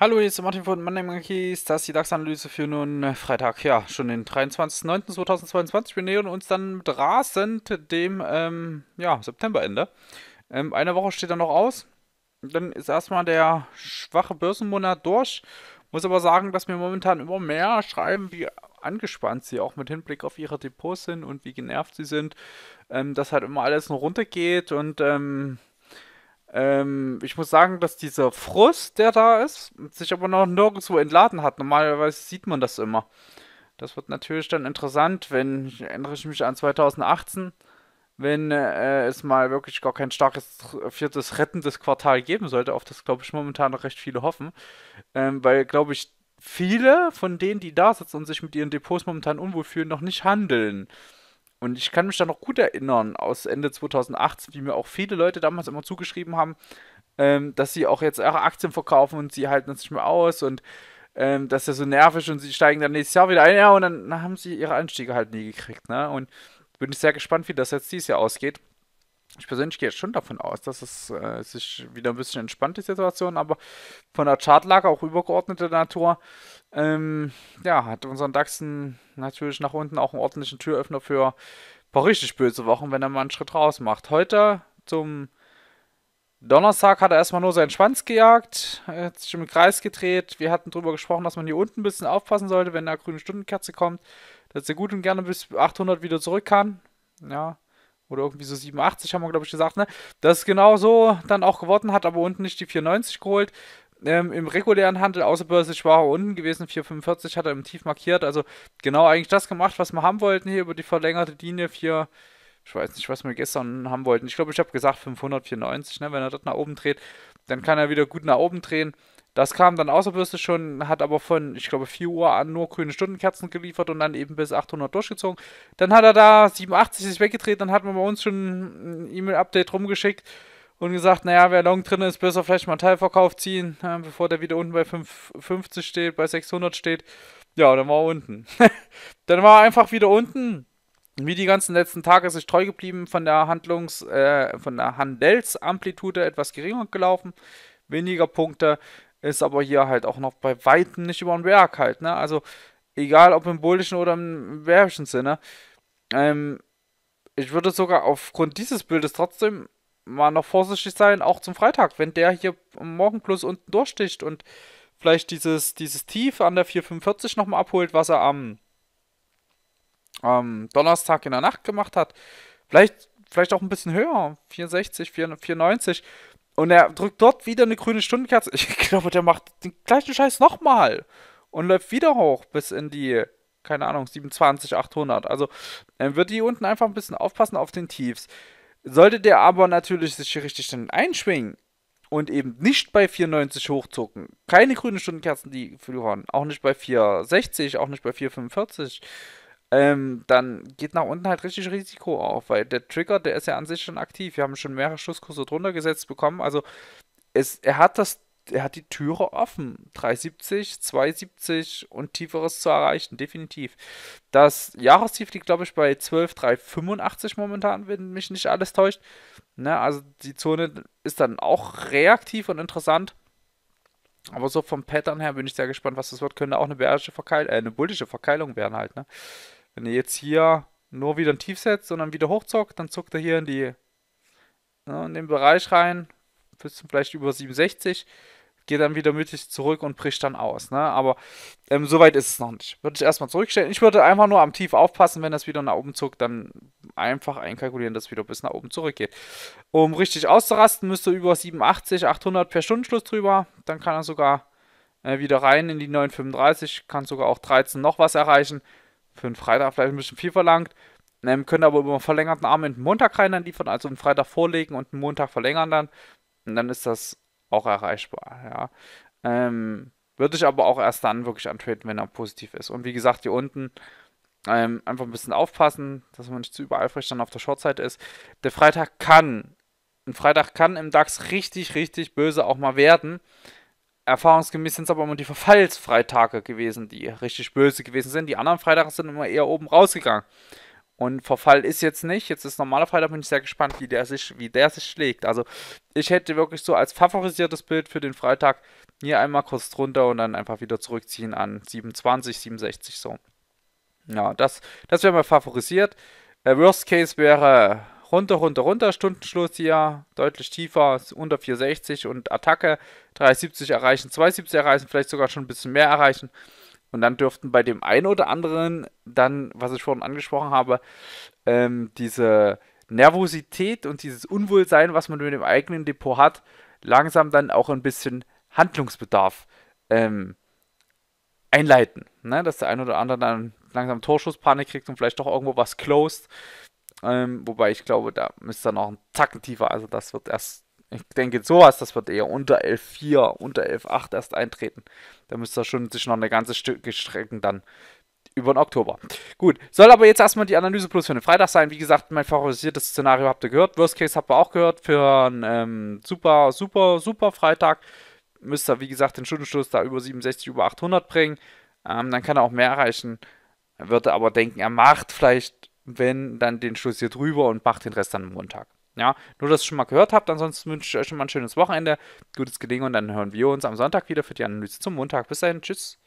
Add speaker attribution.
Speaker 1: Hallo, hier ist der Martin von Monday Monkeys. Das ist die DAX-Analyse für nun äh, Freitag, ja, schon den 23.09.2022. Wir nähern uns dann mit rasend dem ähm, ja, Septemberende. Ähm, eine Woche steht dann noch aus. Dann ist erstmal der schwache Börsenmonat durch. Muss aber sagen, dass mir momentan immer mehr schreiben, wie angespannt sie auch mit Hinblick auf ihre Depots sind und wie genervt sie sind, ähm, dass halt immer alles nur runtergeht und ähm, ähm, ich muss sagen, dass dieser Frust, der da ist, sich aber noch nirgendwo entladen hat. Normalerweise sieht man das immer. Das wird natürlich dann interessant, wenn, ich erinnere ich mich an 2018, wenn äh, es mal wirklich gar kein starkes viertes rettendes Quartal geben sollte, auf das glaube ich momentan noch recht viele hoffen, ähm, weil glaube ich viele von denen, die da sitzen und sich mit ihren Depots momentan unwohl fühlen, noch nicht handeln. Und ich kann mich da noch gut erinnern, aus Ende 2018, wie mir auch viele Leute damals immer zugeschrieben haben, ähm, dass sie auch jetzt ihre Aktien verkaufen und sie halten es nicht mehr aus und ähm, das ist ja so nervig und sie steigen dann nächstes Jahr wieder ein, ja, und dann, dann haben sie ihre Anstiege halt nie gekriegt, ne? Und bin ich sehr gespannt, wie das jetzt dieses Jahr ausgeht ich persönlich gehe schon davon aus, dass es äh, sich wieder ein bisschen entspannt, die Situation, aber von der Chartlage auch übergeordneter Natur, ähm, ja, hat unseren DAXen natürlich nach unten auch einen ordentlichen Türöffner für ein paar richtig böse Wochen, wenn er mal einen Schritt raus macht. Heute zum Donnerstag hat er erstmal nur seinen Schwanz gejagt, hat sich im Kreis gedreht. Wir hatten darüber gesprochen, dass man hier unten ein bisschen aufpassen sollte, wenn da grüne Stundenkerze kommt, dass er gut und gerne bis 800 wieder zurück kann. Ja, oder irgendwie so 87 haben wir, glaube ich, gesagt, ne? Das ist genau so dann auch geworden, hat aber unten nicht die 94 geholt. Ähm, Im regulären Handel außerbörslich war er unten gewesen, 4,45 hat er im Tief markiert. Also genau eigentlich das gemacht, was wir haben wollten hier über die verlängerte Linie 4. Ich weiß nicht, was wir gestern haben wollten. Ich glaube, ich habe gesagt 594, ne? Wenn er das nach oben dreht, dann kann er wieder gut nach oben drehen. Das kam dann außerbürstlich schon, hat aber von, ich glaube, 4 Uhr an nur grüne Stundenkerzen geliefert und dann eben bis 800 durchgezogen. Dann hat er da 87 sich weggedreht, dann hat man bei uns schon ein E-Mail-Update rumgeschickt und gesagt, naja, wer long drin ist, besser vielleicht mal einen Teilverkauf ziehen, ja, bevor der wieder unten bei 550 steht, bei 600 steht. Ja, dann war er unten. dann war er einfach wieder unten. Wie die ganzen letzten Tage ist sich treu geblieben, von der Handlungs, äh, von der Handelsamplitude etwas geringer gelaufen, weniger Punkte. Ist aber hier halt auch noch bei Weitem nicht über den Berg halt, ne? Also, egal ob im bullischen oder im werbischen Sinne. Ähm, ich würde sogar aufgrund dieses Bildes trotzdem mal noch vorsichtig sein, auch zum Freitag, wenn der hier morgen plus unten durchsticht und vielleicht dieses, dieses Tief an der 445 nochmal abholt, was er am, am Donnerstag in der Nacht gemacht hat. Vielleicht, vielleicht auch ein bisschen höher, 64, 94, und er drückt dort wieder eine grüne Stundenkerze. Ich glaube, der macht den gleichen Scheiß nochmal. Und läuft wieder hoch bis in die, keine Ahnung, 27, 800. Also er wird hier unten einfach ein bisschen aufpassen auf den Tiefs. Sollte der aber natürlich sich hier richtig dann einschwingen und eben nicht bei 94 hochzucken, keine grünen Stundenkerzen, die verloren, auch nicht bei 460, auch nicht bei 445, ähm, dann geht nach unten halt richtig Risiko auf, weil der Trigger, der ist ja an sich schon aktiv. Wir haben schon mehrere Schusskurse drunter gesetzt bekommen. Also es, er hat das, er hat die Türe offen. 370, 270 und tieferes zu erreichen, definitiv. Das Jahrestief liegt, glaube ich, bei 12,385 momentan, wenn mich nicht alles täuscht. Ne, also die Zone ist dann auch reaktiv und interessant. Aber so vom Pattern her bin ich sehr gespannt, was das wird. Könnte auch eine bärische Verkeilung, äh, eine bullische Verkeilung werden halt, ne? Wenn ihr jetzt hier nur wieder ein Tief setzt und dann wieder hochzockt, dann zockt er hier in die ne, in den Bereich rein, bis zum vielleicht über 67, geht dann wieder mittig zurück und bricht dann aus. Ne? Aber ähm, weit ist es noch nicht. Würde ich erstmal zurückstellen. Ich würde einfach nur am Tief aufpassen, wenn das wieder nach oben zuckt, dann einfach einkalkulieren, dass es wieder bis nach oben zurückgeht. Um richtig auszurasten, müsst ihr über 87, 800 per Stundenschluss drüber. Dann kann er sogar äh, wieder rein in die 935, kann sogar auch 13 noch was erreichen für einen Freitag vielleicht ein bisschen viel verlangt. Ähm, können aber über einen verlängerten Arm in den Montag rein dann liefern, also einen Freitag vorlegen und einen Montag verlängern dann. Und dann ist das auch erreichbar, ja. Ähm, würde ich aber auch erst dann wirklich antreten, wenn er positiv ist. Und wie gesagt, hier unten ähm, einfach ein bisschen aufpassen, dass man nicht zu übereifrig dann auf der Shortseite ist. Der Freitag kann, ein Freitag kann im DAX richtig, richtig böse auch mal werden. Erfahrungsgemäß sind es aber immer die Verfallsfreitage gewesen, die richtig böse gewesen sind. Die anderen Freitage sind immer eher oben rausgegangen. Und Verfall ist jetzt nicht. Jetzt ist normaler Freitag, bin ich sehr gespannt, wie der sich, wie der sich schlägt. Also ich hätte wirklich so als favorisiertes Bild für den Freitag hier einmal kurz drunter und dann einfach wieder zurückziehen an 27, 67 so. Ja, das, das wäre mal favorisiert. Äh, worst Case wäre runter, runter, runter, Stundenschluss hier, deutlich tiefer, unter 460 und Attacke 370 erreichen, 270 erreichen, vielleicht sogar schon ein bisschen mehr erreichen. Und dann dürften bei dem einen oder anderen dann, was ich vorhin angesprochen habe, ähm, diese Nervosität und dieses Unwohlsein, was man mit dem eigenen Depot hat, langsam dann auch ein bisschen Handlungsbedarf ähm, einleiten. Ne? Dass der ein oder andere dann langsam Torschusspanik kriegt und vielleicht doch irgendwo was closed ähm, wobei ich glaube, da müsste er noch ein Tacken tiefer. Also das wird erst, ich denke, sowas, das wird eher unter 11.4, unter 11.8 erst eintreten. Da müsste er schon sich noch eine ganze Stücke strecken dann über den Oktober. Gut, soll aber jetzt erstmal die Analyse plus für den Freitag sein. Wie gesagt, mein favorisiertes Szenario habt ihr gehört. Worst Case habt ihr auch gehört für einen ähm, super, super, super Freitag. Müsste er, wie gesagt, den Stundenstoß da über 67, über 800 bringen. Ähm, dann kann er auch mehr erreichen. Würde aber denken, er macht vielleicht wenn dann den Schluss hier drüber und macht den Rest dann Montag. Ja, nur dass ihr schon mal gehört habt. Ansonsten wünsche ich euch schon mal ein schönes Wochenende, gutes Gelingen und dann hören wir uns am Sonntag wieder für die Analyse zum Montag. Bis dahin, tschüss.